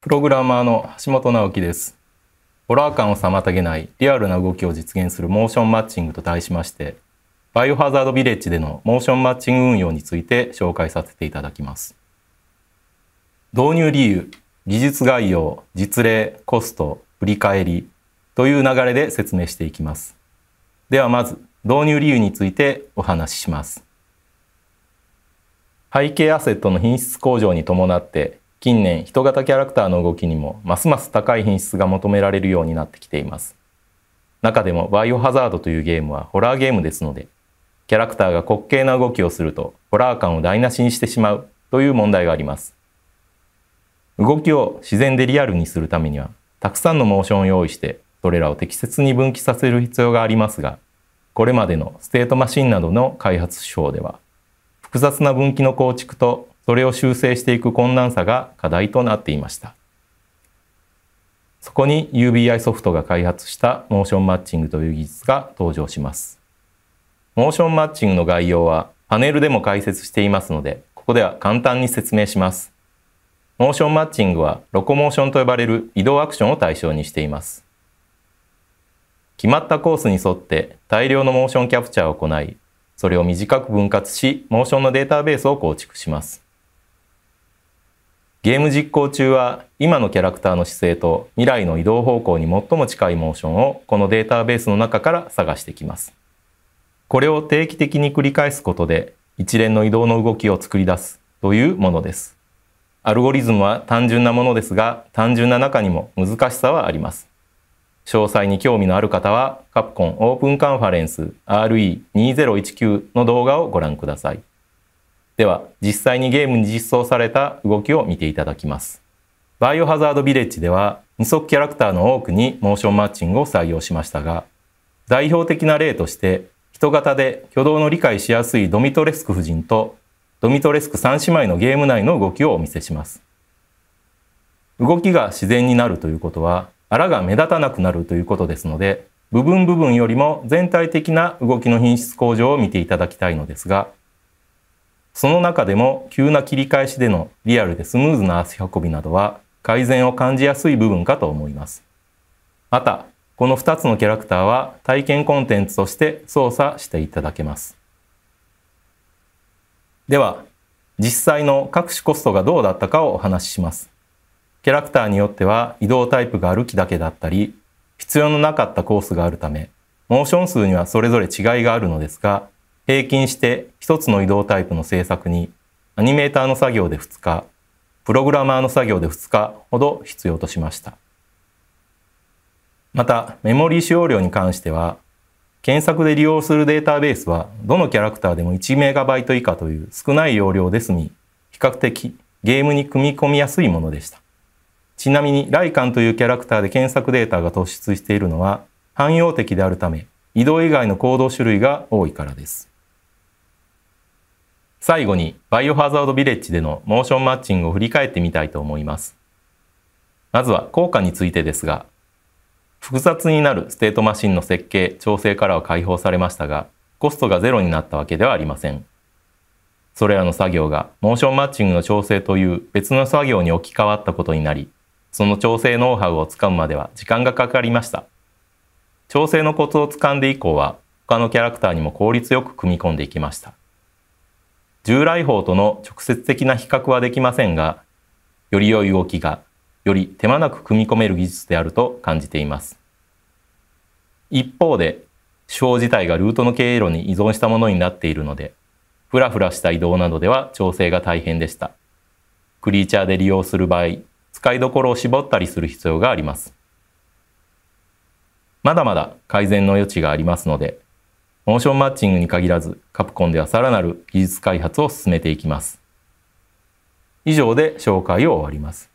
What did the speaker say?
プログラマーの橋本直樹です。ホラー感を妨げないリアルな動きを実現するモーションマッチングと題しまして、バイオハザードビレッジでのモーションマッチング運用について紹介させていただきます。導入理由、技術概要、実例、コスト、振り返りという流れで説明していきます。ではまず、導入理由についてお話しします。背景アセットの品質向上に伴って近年人型キャラクターの動きにもますます高い品質が求められるようになってきています中でもバイオハザードというゲームはホラーゲームですのでキャラクターが滑稽な動きをするとホラー感を台無しにしてしまうという問題があります動きを自然でリアルにするためにはたくさんのモーションを用意してそれらを適切に分岐させる必要がありますがこれまでのステートマシンなどの開発手法では複雑な分岐の構築とそれを修正していく困難さが課題となっていましたそこに UBI ソフトが開発したモーションマッチングという技術が登場しますモーションマッチングの概要はパネルでも解説していますのでここでは簡単に説明しますモーションマッチングはロコモーションと呼ばれる移動アクションを対象にしています決まったコースに沿って大量のモーションキャプチャーを行いそれを短く分割しモーションのデータベースを構築しますゲーム実行中は今のキャラクターの姿勢と未来の移動方向に最も近いモーションをこのデータベースの中から探してきます。これを定期的に繰り返すことで一連の移動の動きを作り出すというものです。アルゴリズムは単純なものですが単純な中にも難しさはあります。詳細に興味のある方はカプコンオープンカンファレンス RE2019 の動画をご覧ください。では実際にゲームに実装された動きを見ていただきます。バイオハザードビレッジでは二足キャラクターの多くにモーションマッチングを採用しましたが代表的な例として人型で挙動の理解しやすいドミトレスク夫人とドミトレスク3姉妹のゲーム内の動きをお見せします。動きが自然になるということは、あらが目立たなくなるということですので、部分部分よりも全体的な動きの品質向上を見ていただきたいのですが、その中でも急な切り返しでのリアルでスムーズな足運びなどは改善を感じやすい部分かと思います。また、この2つのキャラクターは体験コンテンツとして操作していただけます。では、実際の各種コストがどうだったかをお話しします。キャラクターによっては移動タイプが歩きだけだったり、必要のなかったコースがあるため、モーション数にはそれぞれ違いがあるのですが、平均して1つの移動タイプの制作にアニメーターの作業で2日、プログラマーの作業で2日ほど必要としました。また、メモリー使用量に関しては、検索で利用するデータベースは、どのキャラクターでも 1MB 以下という少ない容量で済み、比較的ゲームに組み込みやすいものでした。ちなみに、ライカンというキャラクターで検索データが突出しているのは、汎用的であるため、移動以外の行動種類が多いからです。最後にバイオハザードビレッジでのモーションマッチングを振り返ってみたいと思います。まずは効果についてですが、複雑になるステートマシンの設計、調整からは解放されましたが、コストがゼロになったわけではありません。それらの作業がモーションマッチングの調整という別の作業に置き換わったことになり、その調整ノウハウをつかむまでは時間がかかりました。調整のコツをつかんで以降は、他のキャラクターにも効率よく組み込んでいきました。従来法との直接的な比較はできませんが、より良い動きがより手間なく組み込める技術であると感じています。一方で、手法自体がルートの経営路に依存したものになっているので、ふらふらした移動などでは調整が大変でした。クリーチャーで利用する場合、使いどころを絞ったりする必要があります。まだまだ改善の余地がありますので、モーションマッチングに限らず、カプコンではさらなる技術開発を進めていきます。以上で紹介を終わります。